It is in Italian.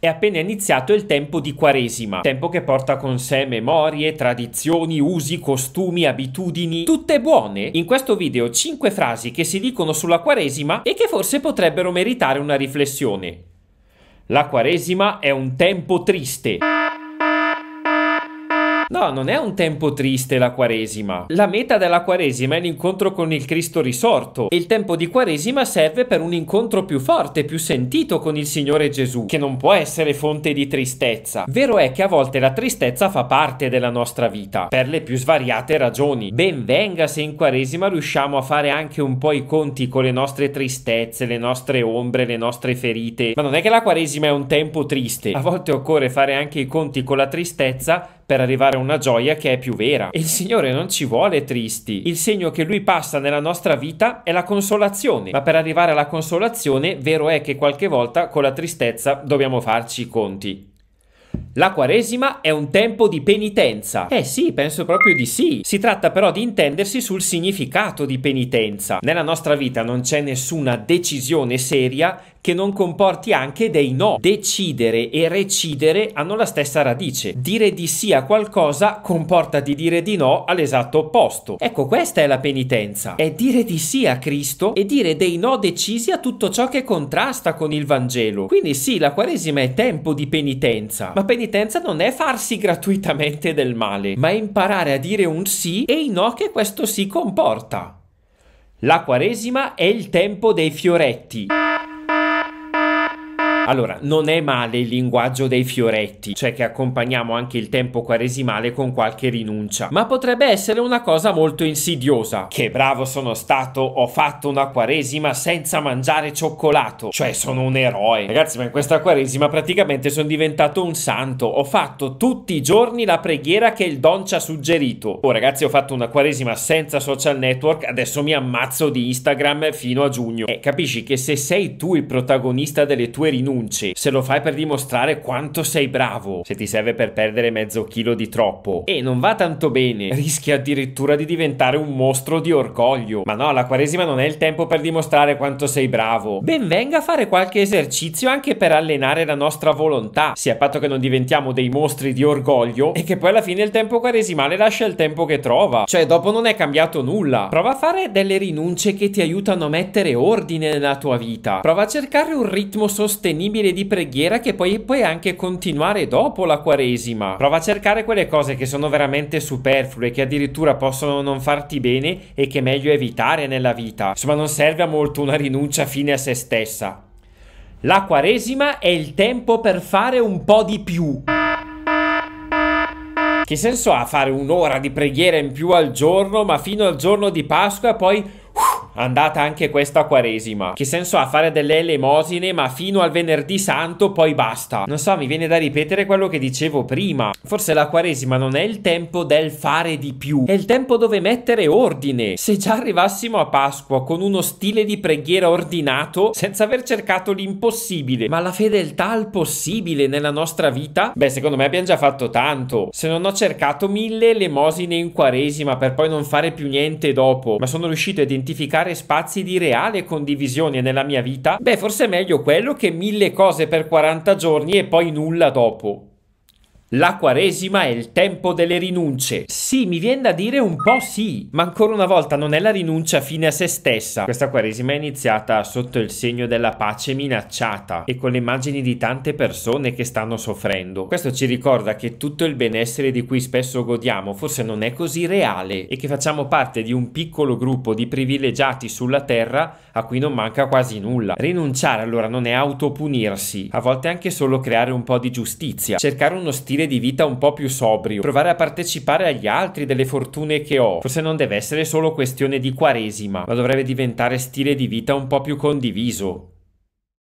È appena iniziato il tempo di Quaresima, tempo che porta con sé memorie, tradizioni, usi, costumi, abitudini, tutte buone. In questo video 5 frasi che si dicono sulla Quaresima e che forse potrebbero meritare una riflessione. La Quaresima è un tempo triste. No, non è un tempo triste la Quaresima. La meta della Quaresima è l'incontro con il Cristo risorto e il tempo di Quaresima serve per un incontro più forte, più sentito con il Signore Gesù, che non può essere fonte di tristezza. Vero è che a volte la tristezza fa parte della nostra vita, per le più svariate ragioni. Ben venga se in Quaresima riusciamo a fare anche un po' i conti con le nostre tristezze, le nostre ombre, le nostre ferite. Ma non è che la Quaresima è un tempo triste. A volte occorre fare anche i conti con la tristezza per arrivare a una gioia che è più vera. E il Signore non ci vuole tristi. Il segno che Lui passa nella nostra vita è la consolazione. Ma per arrivare alla consolazione, vero è che qualche volta con la tristezza dobbiamo farci i conti. La Quaresima è un tempo di penitenza. Eh sì, penso proprio di sì. Si tratta però di intendersi sul significato di penitenza. Nella nostra vita non c'è nessuna decisione seria che non comporti anche dei no. Decidere e recidere hanno la stessa radice. Dire di sì a qualcosa comporta di dire di no all'esatto opposto. Ecco, questa è la penitenza. È dire di sì a Cristo e dire dei no decisi a tutto ciò che contrasta con il Vangelo. Quindi sì, la Quaresima è tempo di penitenza, ma penitenza non è farsi gratuitamente del male, ma è imparare a dire un sì e i no che questo sì comporta. La Quaresima è il tempo dei fioretti. Allora, non è male il linguaggio dei fioretti, cioè che accompagniamo anche il tempo quaresimale con qualche rinuncia, ma potrebbe essere una cosa molto insidiosa. Che bravo sono stato, ho fatto una quaresima senza mangiare cioccolato, cioè sono un eroe. Ragazzi, ma in questa quaresima praticamente sono diventato un santo, ho fatto tutti i giorni la preghiera che il don ci ha suggerito. Oh ragazzi, ho fatto una quaresima senza social network, adesso mi ammazzo di Instagram fino a giugno. E eh, capisci che se sei tu il protagonista delle tue rinunce, rinunci, se lo fai per dimostrare quanto sei bravo, se ti serve per perdere mezzo chilo di troppo e non va tanto bene, rischi addirittura di diventare un mostro di orgoglio. Ma no, la quaresima non è il tempo per dimostrare quanto sei bravo. Ben venga a fare qualche esercizio anche per allenare la nostra volontà, sia a patto che non diventiamo dei mostri di orgoglio e che poi alla fine il tempo quaresimale lascia il tempo che trova. Cioè, dopo non è cambiato nulla. Prova a fare delle rinunce che ti aiutano a mettere ordine nella tua vita. Prova a cercare un ritmo sostenibile disponibile di preghiera che poi puoi anche continuare dopo la quaresima. Prova a cercare quelle cose che sono veramente superflue, che addirittura possono non farti bene e che è meglio evitare nella vita. Insomma, non serve a molto una rinuncia fine a se stessa. La quaresima è il tempo per fare un po' di più. Che senso ha fare un'ora di preghiera in più al giorno, ma fino al giorno di Pasqua poi Andata anche questa quaresima. Che senso ha fare delle elemosine ma fino al venerdì santo poi basta? Non so, mi viene da ripetere quello che dicevo prima. Forse la quaresima non è il tempo del fare di più, è il tempo dove mettere ordine. Se già arrivassimo a Pasqua con uno stile di preghiera ordinato, senza aver cercato l'impossibile, ma la fedeltà al possibile nella nostra vita, beh, secondo me abbiamo già fatto tanto. Se non ho cercato mille elemosine in quaresima per poi non fare più niente dopo, ma sono riuscito a identificare creare spazi di reale condivisione nella mia vita, beh forse è meglio quello che mille cose per 40 giorni e poi nulla dopo. La quaresima è il tempo delle rinunce. Sì, mi viene da dire un po' sì, ma ancora una volta non è la rinuncia fine a se stessa. Questa quaresima è iniziata sotto il segno della pace minacciata e con le immagini di tante persone che stanno soffrendo. Questo ci ricorda che tutto il benessere di cui spesso godiamo forse non è così reale e che facciamo parte di un piccolo gruppo di privilegiati sulla terra a cui non manca quasi nulla. Rinunciare allora non è autopunirsi, a volte anche solo creare un po' di giustizia, cercare uno stile stile di vita un po' più sobrio, provare a partecipare agli altri delle fortune che ho. Forse non deve essere solo questione di quaresima, ma dovrebbe diventare stile di vita un po' più condiviso.